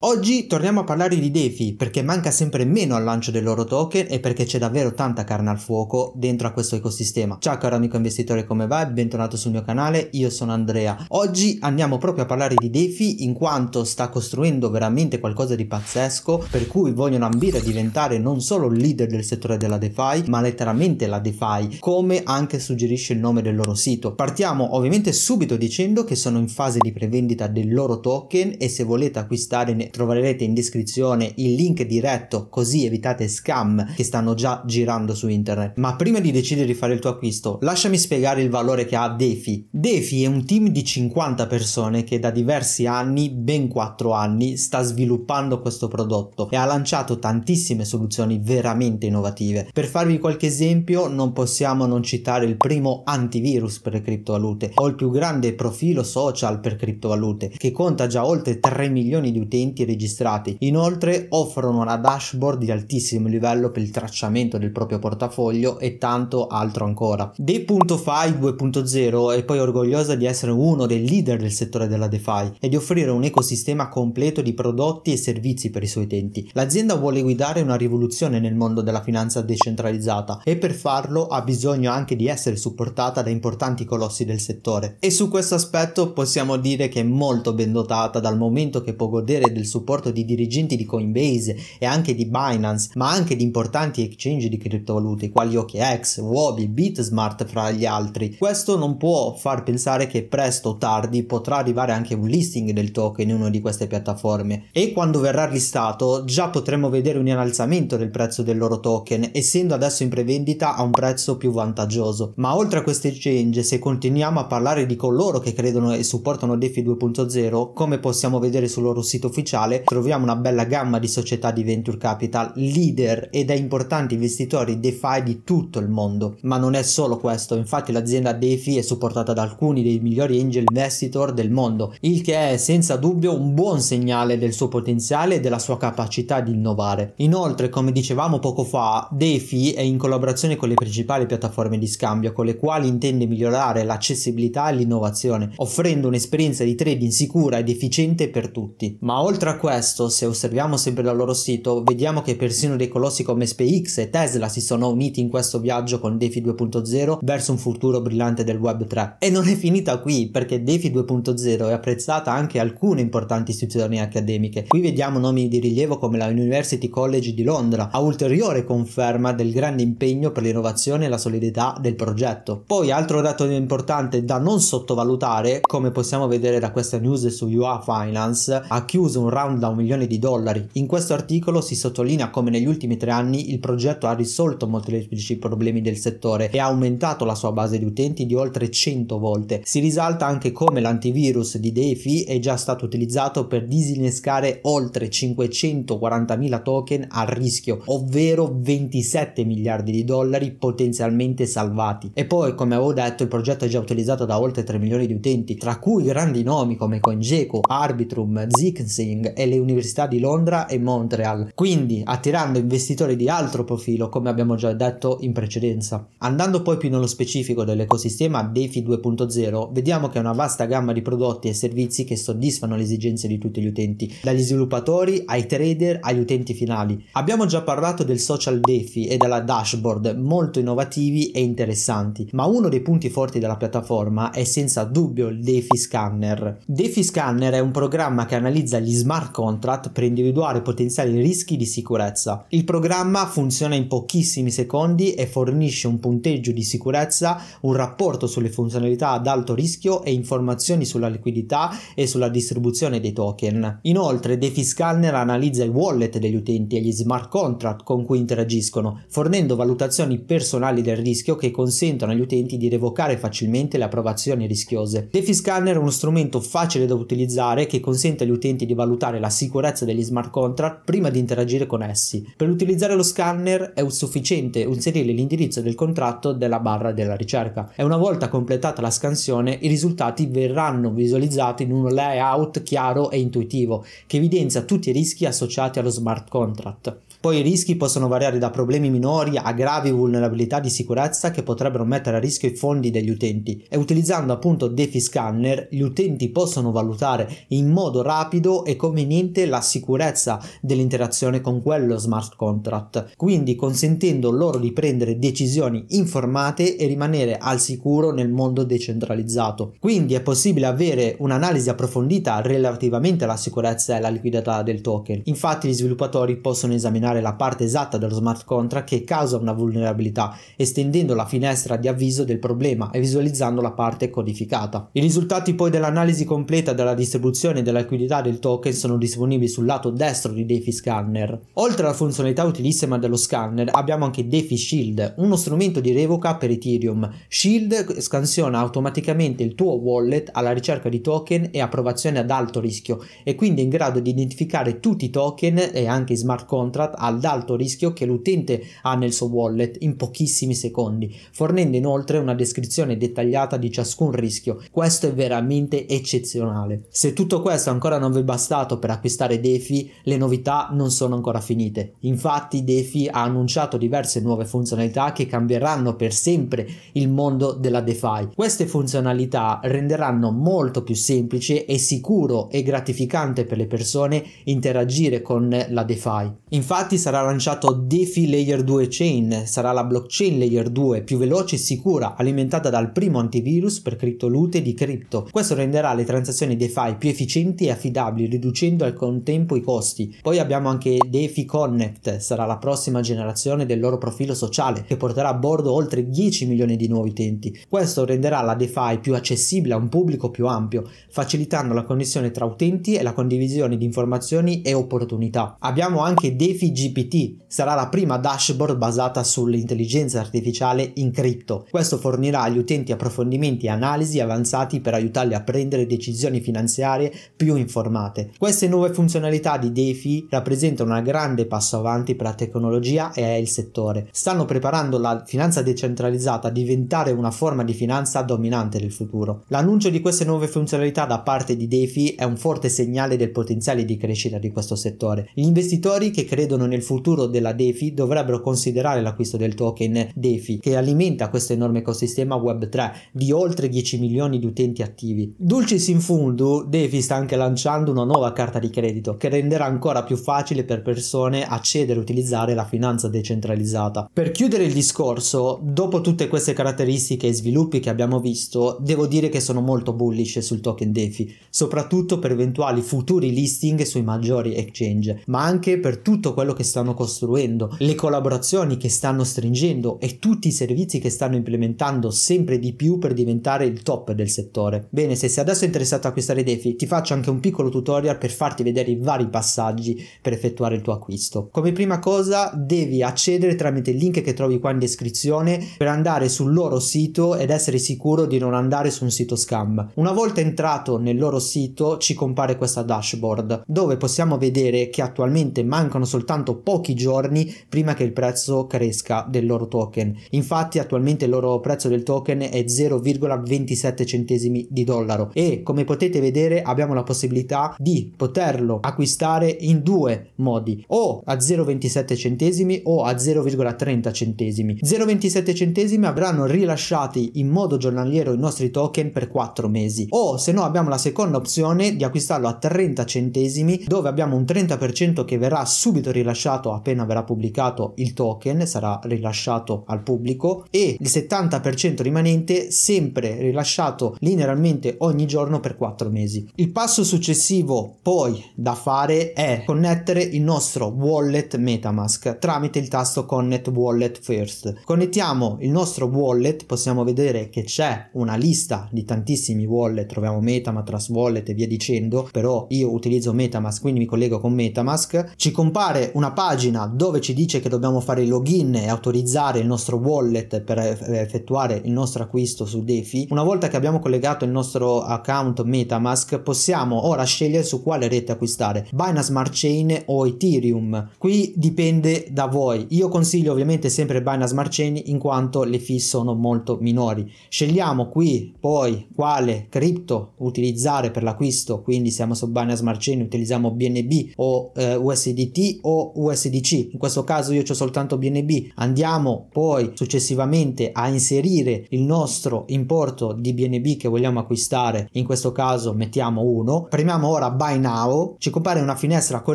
Oggi torniamo a parlare di DeFi perché manca sempre meno al lancio del loro token e perché c'è davvero tanta carne al fuoco dentro a questo ecosistema. Ciao caro amico investitore come va? Bentornato sul mio canale, io sono Andrea. Oggi andiamo proprio a parlare di DeFi in quanto sta costruendo veramente qualcosa di pazzesco per cui vogliono ambire a diventare non solo leader del settore della DeFi ma letteralmente la DeFi come anche suggerisce il nome del loro sito. Partiamo ovviamente subito dicendo che sono in fase di prevendita del loro token e se volete acquistare troverete in descrizione il link diretto così evitate scam che stanno già girando su internet. Ma prima di decidere di fare il tuo acquisto, lasciami spiegare il valore che ha DeFi. DeFi è un team di 50 persone che da diversi anni, ben 4 anni, sta sviluppando questo prodotto e ha lanciato tantissime soluzioni veramente innovative. Per farvi qualche esempio, non possiamo non citare il primo antivirus per le criptovalute o il più grande profilo social per criptovalute che conta già oltre 3 milioni di utenti movimenti registrati. Inoltre offrono una dashboard di altissimo livello per il tracciamento del proprio portafoglio e tanto altro ancora. DeFi 2.0 è poi orgogliosa di essere uno dei leader del settore della DeFi e di offrire un ecosistema completo di prodotti e servizi per i suoi utenti. L'azienda vuole guidare una rivoluzione nel mondo della finanza decentralizzata e per farlo ha bisogno anche di essere supportata da importanti colossi del settore. E su questo aspetto possiamo dire che è molto ben dotata dal momento che può godere del il supporto di dirigenti di Coinbase e anche di Binance, ma anche di importanti exchange di criptovalute quali OKX, Wobi, Bitsmart fra gli altri. Questo non può far pensare che presto o tardi potrà arrivare anche un listing del token in una di queste piattaforme e quando verrà listato già potremo vedere un innalzamento del prezzo del loro token essendo adesso in prevendita a un prezzo più vantaggioso. Ma oltre a questi exchange se continuiamo a parlare di coloro che credono e supportano DeFi 2.0 come possiamo vedere sul loro sito ufficiale commerciale troviamo una bella gamma di società di venture capital, leader e da importanti investitori DeFi di tutto il mondo. Ma non è solo questo, infatti l'azienda DeFi è supportata da alcuni dei migliori angel investitor del mondo, il che è senza dubbio un buon segnale del suo potenziale e della sua capacità di innovare. Inoltre, come dicevamo poco fa, DeFi è in collaborazione con le principali piattaforme di scambio con le quali intende migliorare l'accessibilità e l'innovazione, offrendo un'esperienza di trading sicura ed efficiente per tutti. Ma oltre Oltre a questo, se osserviamo sempre dal loro sito, vediamo che persino dei colossi come SpaceX e Tesla si sono uniti in questo viaggio con DeFi 2.0 verso un futuro brillante del Web 3. E non è finita qui, perché DeFi 2.0 è apprezzata anche da alcune importanti istituzioni accademiche. Qui vediamo nomi di rilievo come la University College di Londra, a ulteriore conferma del grande impegno per l'innovazione e la solidità del progetto. Poi altro dato importante da non sottovalutare, come possiamo vedere da questa news su UA Finance, ha chiuso un round da un milione di dollari. In questo articolo si sottolinea come negli ultimi tre anni il progetto ha risolto molteplici problemi del settore e ha aumentato la sua base di utenti di oltre 100 volte. Si risalta anche come l'antivirus di DeFi è già stato utilizzato per disinnescare oltre 540.000 token a rischio, ovvero 27 miliardi di dollari potenzialmente salvati. E poi, come avevo detto, il progetto è già utilizzato da oltre 3 milioni di utenti, tra cui grandi nomi come CoinGecko, Arbitrum, Zixing, e le università di Londra e Montreal, quindi attirando investitori di altro profilo come abbiamo già detto in precedenza. Andando poi più nello specifico dell'ecosistema DeFi 2.0, vediamo che è una vasta gamma di prodotti e servizi che soddisfano le esigenze di tutti gli utenti, dagli sviluppatori ai trader agli utenti finali. Abbiamo già parlato del social DeFi e della dashboard, molto innovativi e interessanti, ma uno dei punti forti della piattaforma è senza dubbio il DeFi Scanner. DeFi Scanner è un programma che analizza gli smart smart contract per individuare potenziali rischi di sicurezza. Il programma funziona in pochissimi secondi e fornisce un punteggio di sicurezza, un rapporto sulle funzionalità ad alto rischio e informazioni sulla liquidità e sulla distribuzione dei token. Inoltre, DefiScanner analizza i wallet degli utenti e gli smart contract con cui interagiscono, fornendo valutazioni personali del rischio che consentono agli utenti di revocare facilmente le approvazioni rischiose. DefiScanner è uno strumento facile da utilizzare che consente agli utenti di valutare valutare la sicurezza degli smart contract prima di interagire con essi. Per utilizzare lo scanner è sufficiente inserire l'indirizzo del contratto della barra della ricerca e una volta completata la scansione i risultati verranno visualizzati in un layout chiaro e intuitivo che evidenzia tutti i rischi associati allo smart contract. Poi i rischi possono variare da problemi minori a gravi vulnerabilità di sicurezza che potrebbero mettere a rischio i fondi degli utenti e utilizzando appunto DeFi Scanner gli utenti possono valutare in modo rapido e conveniente la sicurezza dell'interazione con quello smart contract, quindi consentendo loro di prendere decisioni informate e rimanere al sicuro nel mondo decentralizzato. Quindi è possibile avere un'analisi approfondita relativamente alla sicurezza e alla liquidità del token. Infatti gli sviluppatori possono esaminare individuare la parte esatta dello smart contract che causa una vulnerabilità, estendendo la finestra di avviso del problema e visualizzando la parte codificata. I risultati poi dell'analisi completa della distribuzione della liquidità del token sono disponibili sul lato destro di DeFi Scanner. Oltre alla funzionalità utilissima dello scanner, abbiamo anche DeFi Shield, uno strumento di revoca per Ethereum. Shield scansiona automaticamente il tuo wallet alla ricerca di token e approvazione ad alto rischio e quindi è in grado di identificare tutti i token e anche i smart contract ad alto rischio che l'utente ha nel suo wallet in pochissimi secondi, fornendo inoltre una descrizione dettagliata di ciascun rischio. Questo è veramente eccezionale. Se tutto questo ancora non vi è bastato per acquistare DeFi, le novità non sono ancora finite. Infatti DeFi ha annunciato diverse nuove funzionalità che cambieranno per sempre il mondo della DeFi. Queste funzionalità renderanno molto più semplice e sicuro e gratificante per le persone interagire con la DeFi. Infatti infatti sarà lanciato DeFi Layer 2 Chain, sarà la blockchain Layer 2 più veloce e sicura alimentata dal primo antivirus per criptolute di cripto. Questo renderà le transazioni DeFi più efficienti e affidabili riducendo al contempo i costi. Poi abbiamo anche DeFi Connect, sarà la prossima generazione del loro profilo sociale che porterà a bordo oltre 10 milioni di nuovi utenti. Questo renderà la DeFi più accessibile a un pubblico più ampio, facilitando la connessione tra utenti e la condivisione di informazioni e opportunità. Abbiamo anche DeFi GPT sarà la prima dashboard basata sull'intelligenza artificiale in cripto. Questo fornirà agli utenti approfondimenti e analisi avanzati per aiutarli a prendere decisioni finanziarie più informate. Queste nuove funzionalità di DeFi rappresentano un grande passo avanti per la tecnologia e il settore. Stanno preparando la finanza decentralizzata a diventare una forma di finanza dominante del futuro. L'annuncio di queste nuove funzionalità da parte di DeFi è un forte segnale del potenziale di crescita di questo settore. Gli investitori che credono nel futuro della DeFi dovrebbero considerare l'acquisto del token DeFi che alimenta questo enorme ecosistema Web3 di oltre 10 milioni di utenti attivi. Dulcis in fundo, DeFi sta anche lanciando una nuova carta di credito che renderà ancora più facile per persone accedere e utilizzare la finanza decentralizzata. Per chiudere il discorso, dopo tutte queste caratteristiche e sviluppi che abbiamo visto, devo dire che sono molto bullish sul token DeFi, soprattutto per eventuali futuri listing sui maggiori exchange, ma anche per tutto quello che stanno costruendo, le collaborazioni che stanno stringendo e tutti i servizi che stanno implementando sempre di più per diventare il top del settore. Bene, se sei adesso interessato a acquistare Defi, ti faccio anche un piccolo tutorial per farti vedere i vari passaggi per effettuare il tuo acquisto. Come prima cosa devi accedere tramite il link che trovi qua in descrizione per andare sul loro sito ed essere sicuro di non andare su un sito scam. Una volta entrato nel loro sito ci compare questa dashboard dove possiamo vedere che attualmente mancano soltanto soltanto pochi giorni prima che il prezzo cresca del loro token. Infatti attualmente il loro prezzo del token è 0,27 centesimi di dollaro e come potete vedere abbiamo la possibilità di poterlo acquistare in due modi o a 0,27 centesimi o a 0,30 centesimi. 0,27 centesimi avranno rilasciati in modo giornaliero i nostri token per 4 mesi o se no abbiamo la seconda opzione di acquistarlo a 30 centesimi dove abbiamo un 30% che verrà subito rilasciato rilasciato appena verrà pubblicato il token, sarà rilasciato al pubblico e il 70% rimanente sempre rilasciato linearmente ogni giorno per 4 mesi. Il passo successivo poi da fare è connettere il nostro wallet Metamask tramite il tasto Connect Wallet First. Connettiamo il nostro wallet, possiamo vedere che c'è una lista di tantissimi wallet, troviamo Metamask, Trust Wallet e via dicendo, però io utilizzo Metamask, quindi mi collego con Metamask. Ci compare una una pagina dove ci dice che dobbiamo fare il login e autorizzare il nostro wallet per effettuare il nostro acquisto su DeFi. Una volta che abbiamo collegato il nostro account Metamask possiamo ora scegliere su quale rete acquistare, Binance Smart Chain o Ethereum. Qui dipende da voi. Io consiglio ovviamente sempre Binance Smart Chain in quanto le fee sono molto minori. Scegliamo qui poi quale cripto utilizzare per l'acquisto, quindi siamo su Binance Smart Chain, utilizziamo BNB o eh, USDT o USDC, in questo caso io ho soltanto BNB, andiamo poi successivamente a inserire il nostro importo di BNB che vogliamo acquistare, in questo caso mettiamo 1, premiamo ora buy now, ci compare una finestra con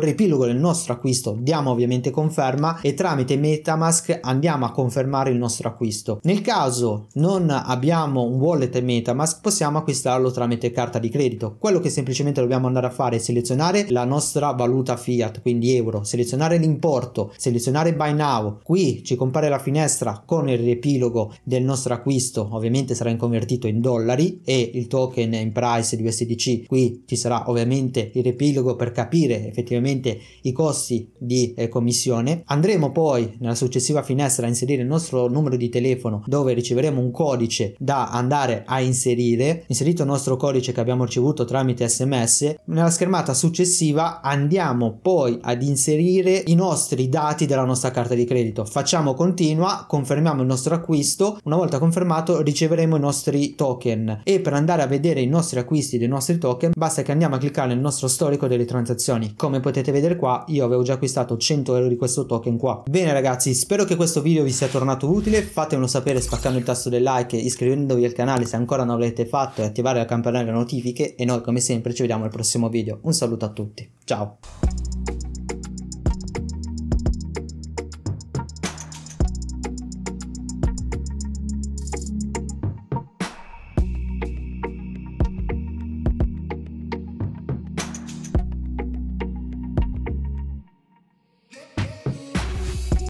riepilogo del nostro acquisto, diamo ovviamente conferma e tramite Metamask andiamo a confermare il nostro acquisto. Nel caso non abbiamo un wallet Metamask possiamo acquistarlo tramite carta di credito, quello che semplicemente dobbiamo andare a fare è selezionare la nostra valuta fiat, quindi euro, selezionare selezionare l'importo, selezionare buy now, qui ci compare la finestra con il riepilogo del nostro acquisto, ovviamente sarà convertito in dollari e il token in price di USDC, qui ci sarà ovviamente il riepilogo per capire effettivamente i costi di eh, commissione. Andremo poi nella successiva finestra a inserire il nostro numero di telefono dove riceveremo un codice da andare a inserire, inserito il nostro codice che abbiamo ricevuto tramite sms, nella schermata successiva andiamo poi ad inserire sempre i nostri dati della nostra carta di credito. Facciamo continua, confermiamo il nostro acquisto, una volta confermato riceveremo i nostri token e per andare a vedere i nostri acquisti dei nostri token basta che andiamo a cliccare nel nostro storico delle transazioni. Come potete vedere qua io avevo già acquistato 100 euro di questo token qua. Bene ragazzi, spero che questo video vi sia tornato utile, fatemelo sapere spaccando il tasto del like e iscrivendovi al canale se ancora non l'avete fatto e attivare la campanella notifiche e noi come sempre ci vediamo al prossimo video. Un saluto a tutti, ciao!